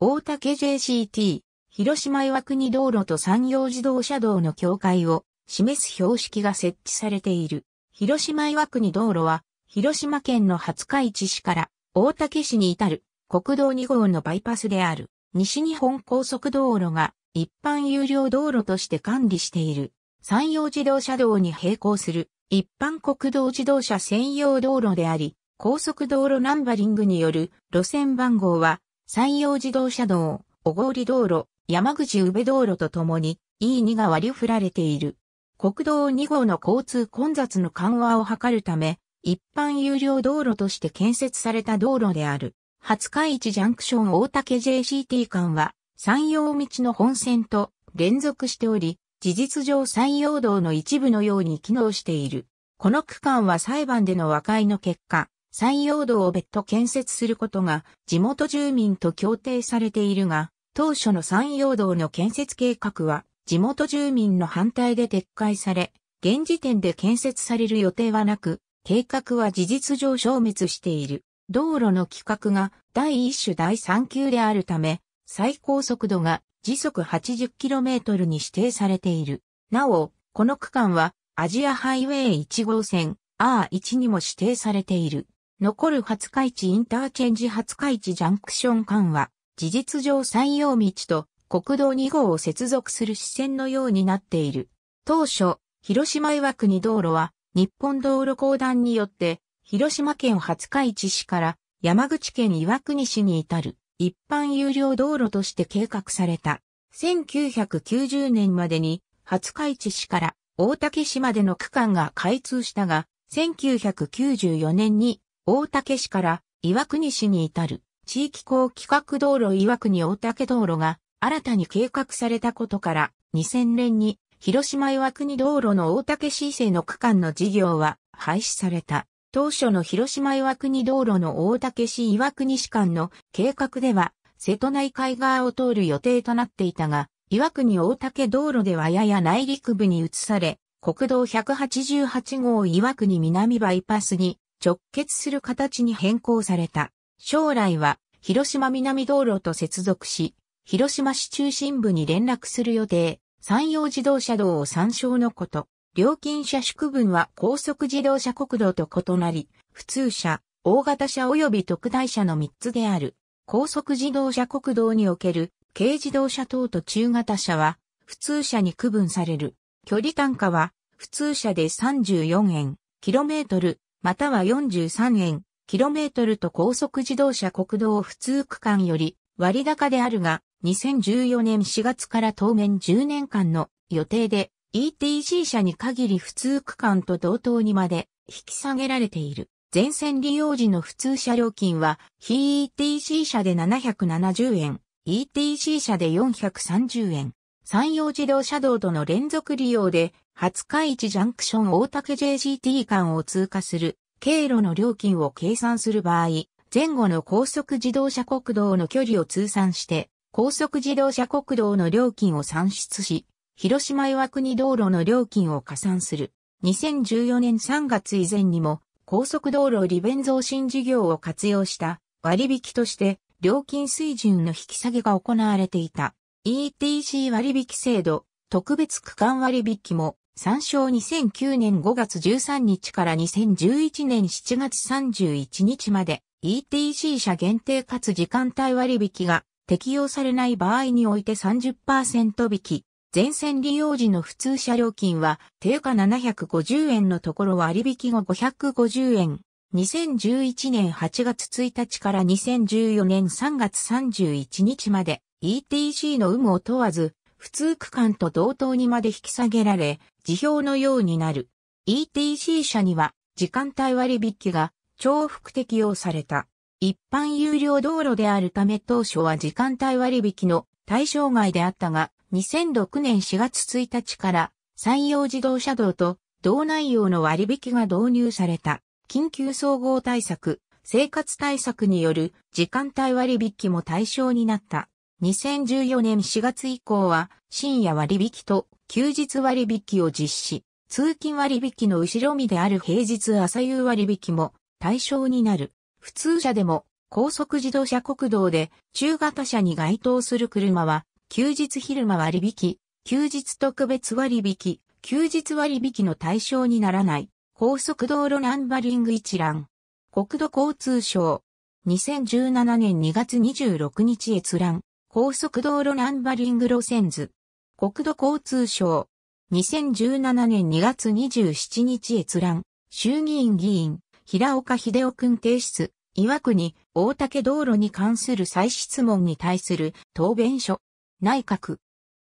大竹 JCT、広島岩国道路と山陽自動車道の境界を示す標識が設置されている。広島岩国道路は、広島県の廿日市市から大竹市に至る国道2号のバイパスである西日本高速道路が一般有料道路として管理している山陽自動車道に並行する一般国道自動車専用道路であり、高速道路ナンバリングによる路線番号は山陽自動車道、小郡道路、山口宇部道路とともに E2 が割り振られている。国道2号の交通混雑の緩和を図るため、一般有料道路として建設された道路である、廿日市ジャンクション大竹 JCT 間は、山陽道の本線と連続しており、事実上山陽道の一部のように機能している。この区間は裁判での和解の結果、山陽道を別途建設することが地元住民と協定されているが、当初の山陽道の建設計画は地元住民の反対で撤回され、現時点で建設される予定はなく、計画は事実上消滅している。道路の規格が第一種第三級であるため、最高速度が時速 80km に指定されている。なお、この区間はアジアハイウェイ1号線 R1 にも指定されている。残る20日市インターチェンジ20日市ジャンクション間は、事実上山陽道と国道2号を接続する支線のようになっている。当初、広島岩国道路は、日本道路公団によって、広島県20日市市から山口県岩国市に至る一般有料道路として計画された。1990年までに20日市市から大竹市までの区間が開通したが、1994年に大竹市から岩国市に至る地域公規格道路岩国大竹道路が新たに計画されたことから2000年に広島岩国道路の大竹市政の区間の事業は廃止された。当初の広島岩国道路の大竹市岩国市間の計画では瀬戸内海側を通る予定となっていたが、岩国大竹道路ではやや内陸部に移され、国道188号岩国南バイパスに直結する形に変更された。将来は、広島南道路と接続し、広島市中心部に連絡する予定、山陽自動車道を参照のこと。料金車宿分は高速自動車国道と異なり、普通車、大型車及び特大車の3つである。高速自動車国道における軽自動車等と中型車は普通車に区分される。距離単価は普通車で34円、キロメートルまたは43円、キロメートルと高速自動車国道普通区間より割高であるが、2014年4月から当面10年間の予定で ETC 車に限り普通区間と同等にまで引き下げられている。全線利用時の普通車料金は、非 ETC 車で770円、ETC 車で430円。山陽自動車道との連続利用で廿日市ジャンクション大竹 JGT 間を通過する経路の料金を計算する場合、前後の高速自動車国道の距離を通算して、高速自動車国道の料金を算出し、広島岩国道路の料金を加算する。2014年3月以前にも、高速道路利便増進事業を活用した割引として、料金水準の引き下げが行われていた。ETC 割引制度、特別区間割引も参照2009年5月13日から2011年7月31日まで ETC 車限定かつ時間帯割引が適用されない場合において30%引き。全線利用時の普通車料金は定価750円のところ割引後550円。2011年8月1日から2014年3月31日まで ETC の有無を問わず普通区間と同等にまで引き下げられ、辞表のようになる。ETC 車には時間帯割引が重複適用された。一般有料道路であるため当初は時間帯割引の対象外であったが、2006年4月1日から山陽自動車道と道内用の割引が導入された。緊急総合対策、生活対策による時間帯割引も対象になった。2014年4月以降は深夜割引と休日割引を実施。通勤割引の後ろ身である平日朝夕割引も対象になる。普通車でも高速自動車国道で中型車に該当する車は休日昼間割引、休日特別割引、休日割引の対象にならない高速道路ナンバリング一覧。国土交通省2017年2月26日閲覧。高速道路ナンバリング路線図。国土交通省。2017年2月27日閲覧。衆議院議員、平岡秀夫君提出。岩国、大竹道路に関する再質問に対する答弁書。内閣。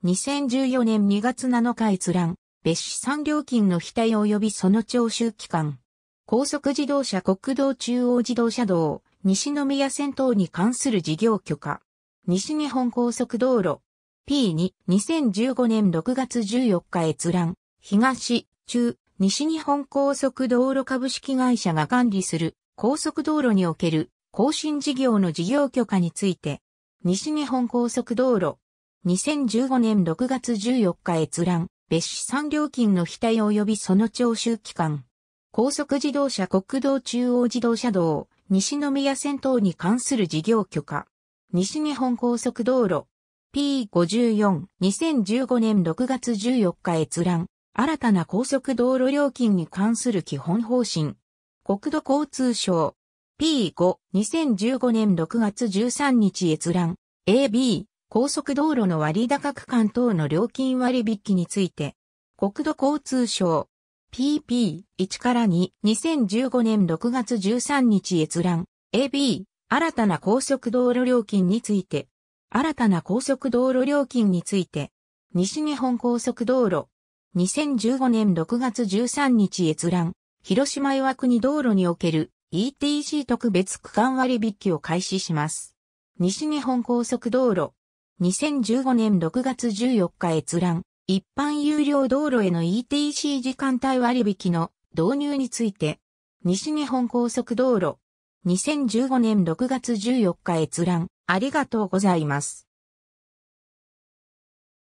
2014年2月7日閲覧。別資産料金の非対及びその徴収期間。高速自動車国道中央自動車道、西宮線等に関する事業許可。西日本高速道路 P2 2015年6月14日閲覧東中西日本高速道路株式会社が管理する高速道路における更新事業の事業許可について西日本高速道路2015年6月14日閲覧別資産料金の非対及びその徴収期間高速自動車国道中央自動車道西宮線等に関する事業許可西日本高速道路 P54、2015年6月14日閲覧、新たな高速道路料金に関する基本方針、国土交通省 P5、2015年6月13日閲覧、AB、高速道路の割高区間等の料金割引について、国土交通省 PP1 から2、2015年6月13日閲覧、AB、新たな高速道路料金について、新たな高速道路料金について、西日本高速道路、2015年6月13日閲覧、広島岩国道路における ETC 特別区間割引を開始します。西日本高速道路、2015年6月14日閲覧、一般有料道路への ETC 時間帯割引の導入について、西日本高速道路、2015年6月14日閲覧、ありがとうございます。